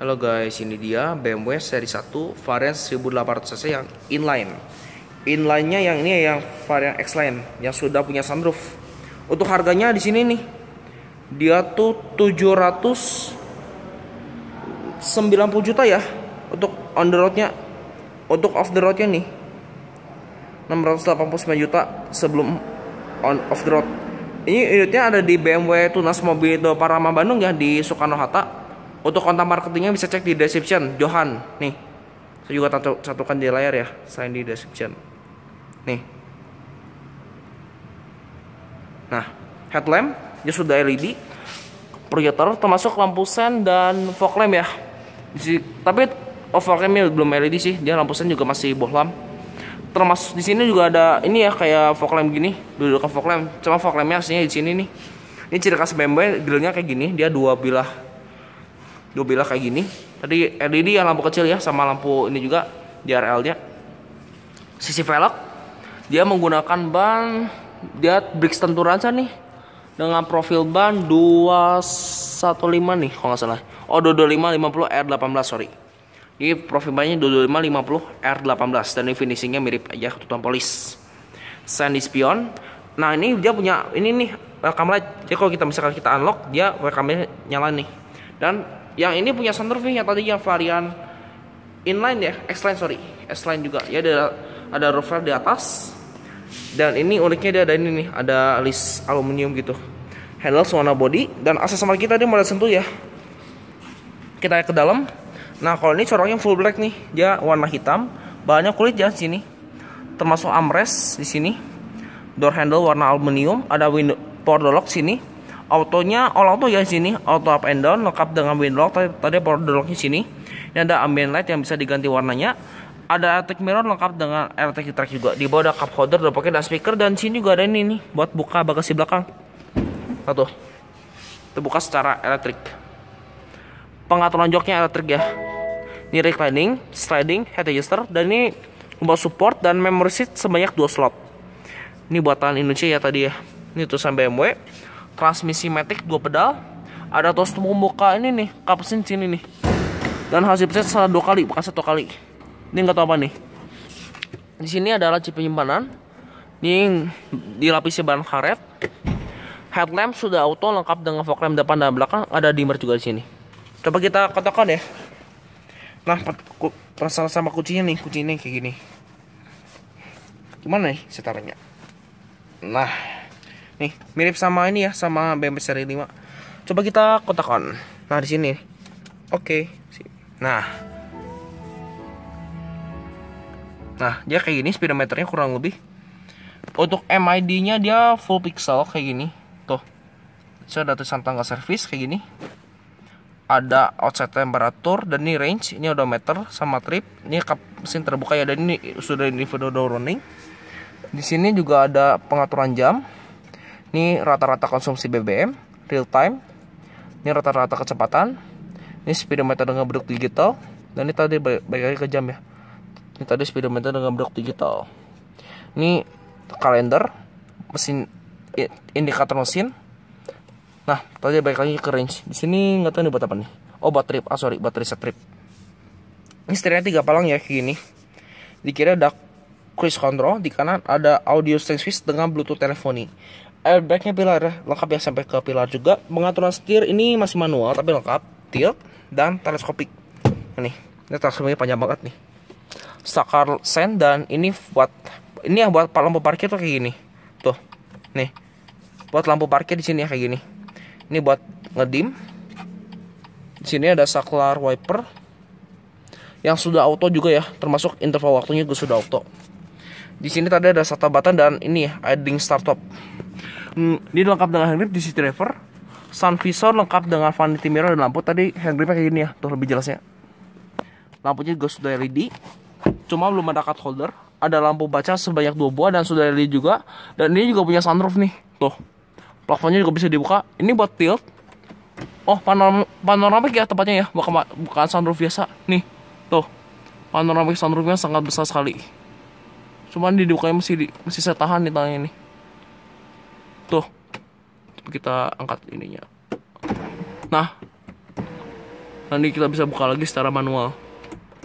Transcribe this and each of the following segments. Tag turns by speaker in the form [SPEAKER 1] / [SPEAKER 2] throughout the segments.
[SPEAKER 1] Halo guys, ini dia BMW seri 1 varian 1800cc yang inline. Inline-nya yang ini ya, yang varian X-Line yang sudah punya sunroof. Untuk harganya di sini nih. Dia tuh 790 juta ya untuk on the road-nya. Untuk off the road-nya nih 689 juta sebelum on off the road. Ini unitnya ada di BMW Tunas Mobil Parama Bandung ya di Soekarno Hatta untuk kontak marketingnya bisa cek di description, Johan. Nih, saya juga tato, satukan di layar ya, selain di description. Nih. Nah, headlamp, dia sudah LED, proyektor termasuk lampu sen dan fog lamp ya. Disi, tapi oh, fog lampnya belum LED sih, dia lampu sen juga masih bohlam. Termasuk di sini juga ada ini ya kayak fog lamp gini, dudukan fog lamp. Cuma fog lampnya aslinya di sini nih. Ini ciri khas BMW, grillnya kayak gini, dia dua bilah dua bilah kayak gini tadi LED yang lampu kecil ya sama lampu ini juga DRL nya sisi velg dia menggunakan ban dia Brixton Turanza nih dengan profil ban 215 nih kalau nggak salah oh 225 50 R18 sorry ini profil bannya 225 50 R18 dan ini finishingnya mirip aja ketutupan polis sandy spion nah ini dia punya ini nih welcome light jadi kalau kita misalkan kita unlock dia welcome nyala nih dan yang ini punya V yang tadi yang varian inline ya X-line sorry X line juga ya ada ada roof rail di atas dan ini uniknya dia ada ini nih ada list aluminium gitu handle warna body dan aksesoris kita dia mau sentuh ya kita ke dalam nah kalau ini corongnya full black nih dia warna hitam banyak kulit ya sini termasuk armrest di sini door handle warna aluminium ada window power door lock sini autonya all auto ya di sini auto up and down lengkap dengan lock tadi, tadi border locknya sini ini ada ambient light yang bisa diganti warnanya ada attack mirror lengkap dengan airtag track juga di bawah ada cup holder udah pakai dan speaker dan sini juga ada ini nih buat buka bagasi belakang satu terbuka secara elektrik pengaturan joknya elektrik ya ini reclining sliding head adjuster dan ini buat support dan memory seat sebanyak dua slot ini buatan Indonesia ya tadi ya ini tulisan BMW transmisi matic dua pedal ada tos tumbuh muka ini nih kap mesin sini nih dan hasil preset salah dua kali bukan satu kali ini nggak tahu apa nih di sini adalah chip penyimpanan ini dilapisi bahan karet headlamp sudah auto lengkap dengan fog lamp depan dan belakang ada dimmer juga di sini coba kita kotakan ya nah perasaan sama kuncinya nih kuncinya kayak gini gimana nih setaranya nah Nih, mirip sama ini ya, sama BMW seri 5. Coba kita kotakan. Nah, di sini. Oke. Nah. Nah, dia kayak gini speedometernya kurang lebih. Untuk MID-nya dia full pixel kayak gini. Tuh. So, ada tulisan tanggal servis kayak gini. Ada outside temperatur dan ini range, ini odometer sama trip, ini kap mesin terbuka ya dan ini sudah individual door running. Di sini juga ada pengaturan jam. Ini rata-rata konsumsi BBM, real time. Ini rata-rata kecepatan. Ini speedometer dengan bentuk digital. Dan ini tadi baik lagi ke jam ya. Ini tadi speedometer dengan bentuk digital. Ini kalender, mesin indikator mesin. Nah, tadi baik lagi ke range. Di sini nggak tahu ini buat apa nih. Oh, baterai. Ah, sorry, baterai trip. Ini setirnya tiga palang ya kayak gini. Di kiri ada cruise control, di kanan ada audio strength switch dengan bluetooth teleponi airbagnya pilar ya, lengkap ya sampai ke pilar juga pengaturan setir ini masih manual tapi lengkap tilt dan teleskopik Ini, ini teleskopiknya panjang banget nih sakar sen dan ini buat ini yang buat lampu parkir tuh kayak gini tuh nih buat lampu parkir di sini ya kayak gini ini buat ngedim di sini ada saklar wiper yang sudah auto juga ya termasuk interval waktunya juga sudah auto di sini tadi ada sata button dan ini ya, start startup Hmm, ini lengkap dengan headlamp di city driver sun visor lengkap dengan vanity mirror dan lampu tadi headlampnya kayak gini ya tuh lebih jelasnya lampunya juga sudah LED cuma belum ada card holder ada lampu baca sebanyak dua buah dan sudah LED juga dan ini juga punya sunroof nih tuh plafonnya juga bisa dibuka ini buat tilt oh panoram panoramik ya tempatnya ya bukan bukan sunroof biasa nih tuh panoramik sunroofnya sangat besar sekali cuman didukanya masih di, masih saya tahan di tangannya nih tuh kita angkat ininya nah nanti kita bisa buka lagi secara manual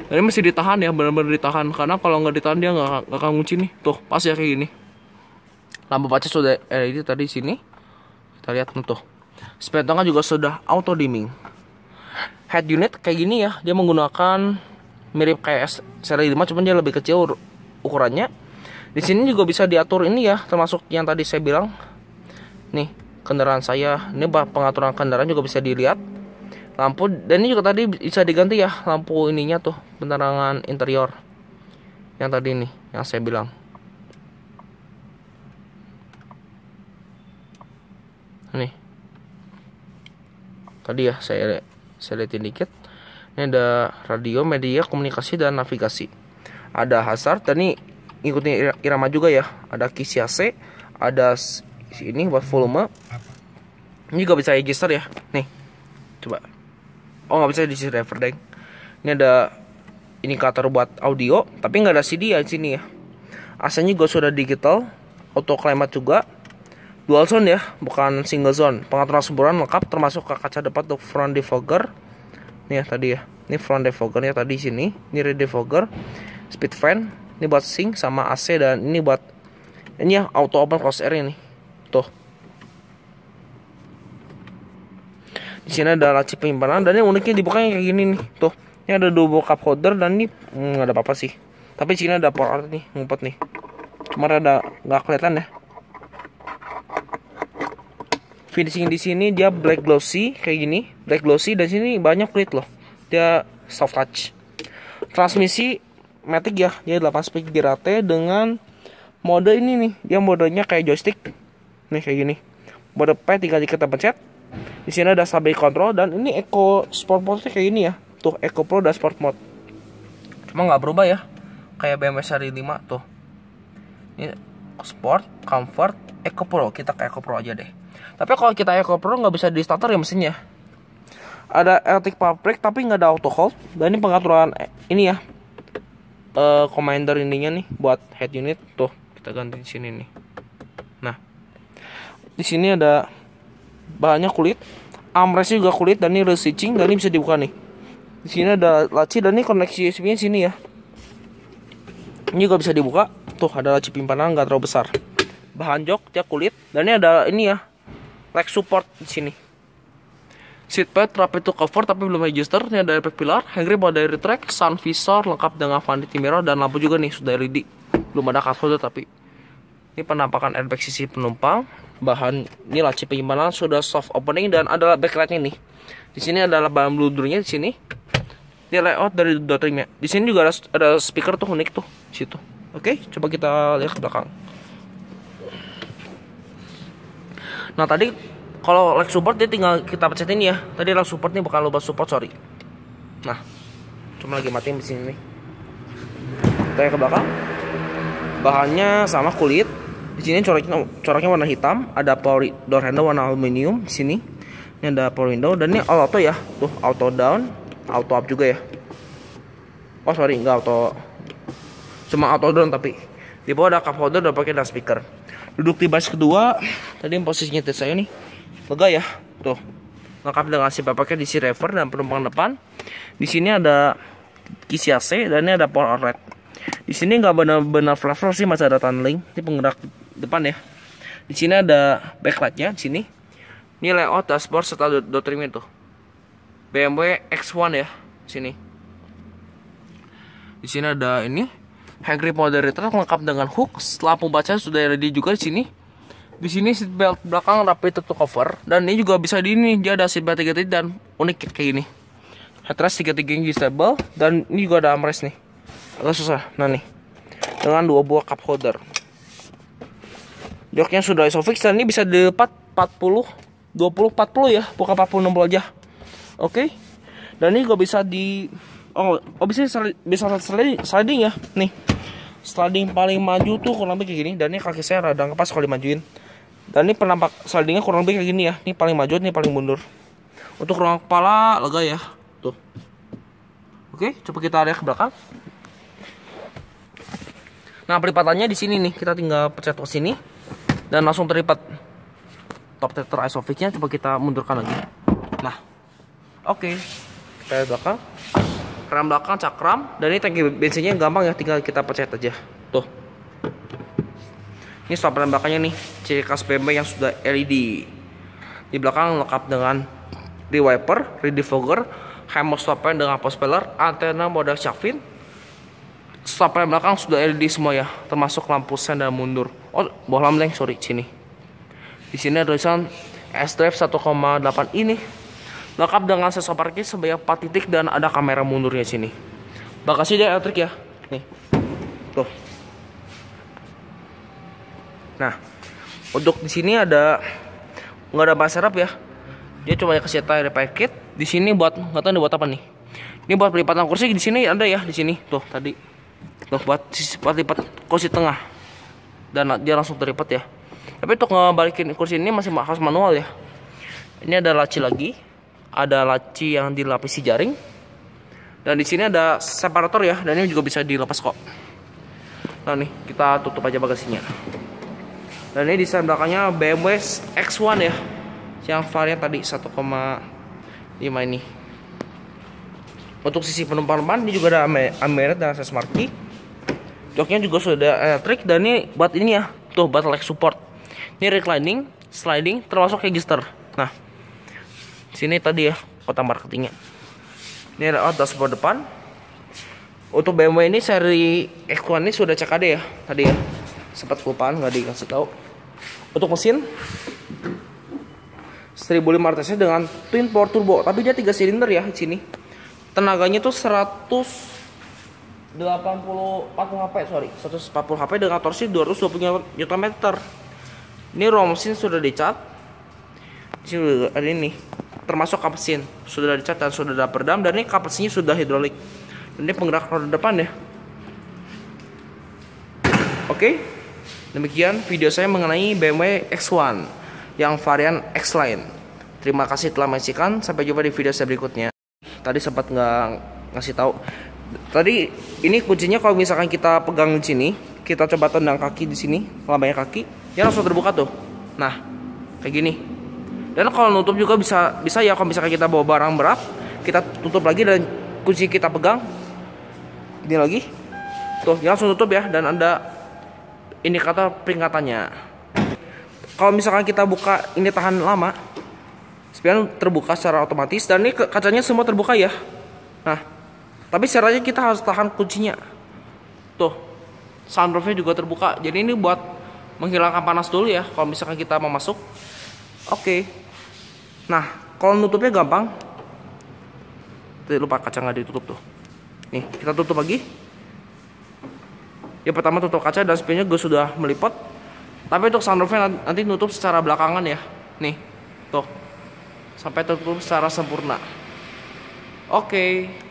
[SPEAKER 1] ini masih ditahan ya benar-benar ditahan karena kalau nggak ditahan dia nggak akan kunci nih tuh pas ya kayak gini lampu baca sudah LED tadi sini kita lihat tuh sepeda juga sudah auto dimming head unit kayak gini ya dia menggunakan mirip kayak seri 5 cuman dia lebih kecil ukurannya di sini juga bisa diatur ini ya termasuk yang tadi saya bilang nih kendaraan saya ini bah pengaturan kendaraan juga bisa dilihat lampu dan ini juga tadi bisa diganti ya lampu ininya tuh penerangan interior yang tadi nih yang saya bilang nih tadi ya saya saya lihatin dikit ini ada radio media komunikasi dan navigasi ada hazard dan ini ikutin irama juga ya ada kisi AC ada sini buat volume ini juga bisa register ya nih coba oh nggak bisa di driver deng ini ada indikator buat audio tapi nggak ada CD ya di sini ya AC-nya juga sudah digital auto climate juga dual zone ya bukan single zone pengaturan semburan lengkap termasuk ke kaca depan untuk front defogger nih ya tadi ya ini front defogger ya tadi sini ini rear defogger speed fan ini buat sync sama AC dan ini buat ini ya auto open cross air ini di sini ada laci penyimpanan dan yang uniknya dibukanya kayak gini nih. Tuh, ini ada dua cup holder dan ini hmm, nggak hmm, ada apa-apa sih. Tapi di sini ada power art nih, ngumpet nih. Cuma ada nggak kelihatan ya. Finishing di sini dia black glossy kayak gini, black glossy dan sini banyak kulit loh. Dia soft touch. Transmisi Matic ya, dia 8 speed girate dengan mode ini nih. Dia modenya kayak joystick nih kayak gini border depan ya, tinggal di kita pencet di sini ada stability kontrol dan ini eco sport mode kayak gini ya tuh eco pro dan sport mode cuma nggak berubah ya kayak BMW seri 5 tuh ini sport comfort eco pro kita ke eco pro aja deh tapi kalau kita eco pro nggak bisa di starter ya mesinnya ada electric power brake tapi nggak ada auto hold dan ini pengaturan eh, ini ya uh, commander ininya nih buat head unit tuh kita ganti di sini nih di sini ada bahannya kulit armrest juga kulit dan ini resicing dan ini bisa dibuka nih di sini ada laci dan ini koneksi USB nya sini ya ini juga bisa dibuka tuh ada laci pimpanan nggak terlalu besar bahan jok dia kulit dan ini ada ini ya leg support di sini seat pad, rapid itu cover tapi belum register ini ada airbag pilar hand grip dari track sun visor lengkap dengan vanity mirror dan lampu juga nih sudah LED belum ada holder tapi ini penampakan airbag sisi penumpang bahan ini laci penyimpanan sudah soft opening dan adalah backlightnya nih di sini adalah bahan bludurnya di sini ini layout dari dotrimnya di sini juga ada, ada speaker tuh unik tuh situ oke coba kita lihat ke belakang nah tadi kalau leg support dia tinggal kita pencet ini ya tadi leg support nih bukan lubang support sorry nah cuma lagi mati di sini nih kita ke belakang bahannya sama kulit di sini coraknya coraknya warna hitam ada power door handle warna aluminium di sini ini ada power window dan ini all auto ya tuh auto down auto up juga ya oh sorry nggak auto cuma auto down tapi di bawah ada cup holder dan pakai dan speaker duduk di baris kedua tadi posisinya tes saya nih lega ya tuh lengkap dengan si bapaknya di rever dan penumpang depan di sini ada kisi AC dan ini ada power outlet di sini nggak benar-benar flavor sih masih ada tunneling ini penggerak depan ya di sini ada backlightnya di sini ini layout dashboard serta do trim itu BMW X1 ya sini di sini ada ini hand grip moderator lengkap dengan hook lampu baca sudah ready juga di sini di sini seat belt belakang rapi tertutup cover dan ini juga bisa di ini dia ada seat belt tiga dan unik kayak ini headrest tiga tiga inci stable dan ini juga ada armrest nih agak susah nah nih dengan dua buah cup holder Joknya sudah isofix dan ini bisa dilepat 40, 20, 40 ya, bukan 40, 60 aja. Oke. Okay? Dan ini gue bisa di oh, oh bisa bisa sliding, sliding ya. Nih. Sliding paling maju tuh kurang lebih kayak gini dan ini kaki saya rada ngepas kalau dimajuin. Dan ini penampak slidingnya kurang lebih kayak gini ya. Ini paling maju, ini paling mundur. Untuk ruang kepala lega ya. Tuh. Oke, okay, coba kita lihat ke belakang. Nah, pelipatannya di sini nih. Kita tinggal pencet ke sini dan langsung terlipat top tether isofixnya coba kita mundurkan lagi nah oke okay. kita belakang rem belakang cakram dan ini tangki bensinnya gampang ya tinggal kita pencet aja tuh ini stop rem belakangnya nih ciri khas BMW yang sudah LED di belakang lengkap dengan wiper redefogger, hammer stopper dengan post antena modal shaft lamp belakang sudah LED semua ya, termasuk lampu sen dan mundur. Oh, bawah lampu sorry, sini. Di sini ada tulisan S-Drive 1,8 ini. Lengkap dengan sensor parkir sebanyak 4 titik dan ada kamera mundurnya sini. Bagasi dia elektrik ya. Nih. Tuh. Nah, untuk di sini ada nggak ada baserap ya. Dia cuma kasih tire packet. Di sini buat nggak tahu ini buat apa nih. Ini buat pelipatan kursi di sini ada ya di sini. Tuh tadi si sisi lipat kursi tengah dan dia langsung terlipat ya tapi untuk ngebalikin kursi ini masih harus manual ya ini ada laci lagi ada laci yang dilapisi jaring dan di sini ada separator ya dan ini juga bisa dilepas kok nah nih kita tutup aja bagasinya dan ini desain belakangnya BMW X1 ya yang varian tadi 1,5 ini untuk sisi penumpang depan ini juga ada Ameret dan smart key joknya juga sudah elektrik dan ini buat ini ya tuh buat leg support ini reclining sliding termasuk register nah sini tadi ya kota marketingnya ini layout dashboard depan untuk BMW ini seri X1 ini sudah CKD ya tadi ya sempat kelupaan nggak dikasih tahu untuk mesin 1500 dengan twin power turbo tapi dia tiga silinder ya di sini tenaganya tuh 100 80 40 HP sorry 140 HP dengan torsi 220 Nm ini ROM mesin sudah dicat di ada ini termasuk kap mesin sudah dicat dan sudah ada peredam dan ini kap mesinnya sudah hidrolik dan ini penggerak roda depan ya oke demikian video saya mengenai BMW X1 yang varian X Line terima kasih telah menyaksikan sampai jumpa di video saya berikutnya tadi sempat nggak ngasih tahu tadi ini kuncinya kalau misalkan kita pegang di sini kita coba tendang kaki di sini lambainya kaki dia langsung terbuka tuh nah kayak gini dan kalau nutup juga bisa bisa ya kalau misalkan kita bawa barang berat kita tutup lagi dan kunci kita pegang ini lagi tuh dia langsung tutup ya dan ada ini kata peringatannya kalau misalkan kita buka ini tahan lama sebenarnya terbuka secara otomatis dan ini kacanya semua terbuka ya nah tapi caranya kita harus tahan kuncinya. Tuh, sunroofnya juga terbuka. Jadi ini buat menghilangkan panas dulu ya. Kalau misalkan kita mau masuk, oke. Okay. Nah, kalau nutupnya gampang. Tidak lupa kaca nggak ditutup tuh. Nih, kita tutup lagi. Ya pertama tutup kaca dan sepinya gue sudah melipat, Tapi untuk sunroofnya nanti nutup secara belakangan ya. Nih, tuh. Sampai tertutup secara sempurna. Oke. Okay.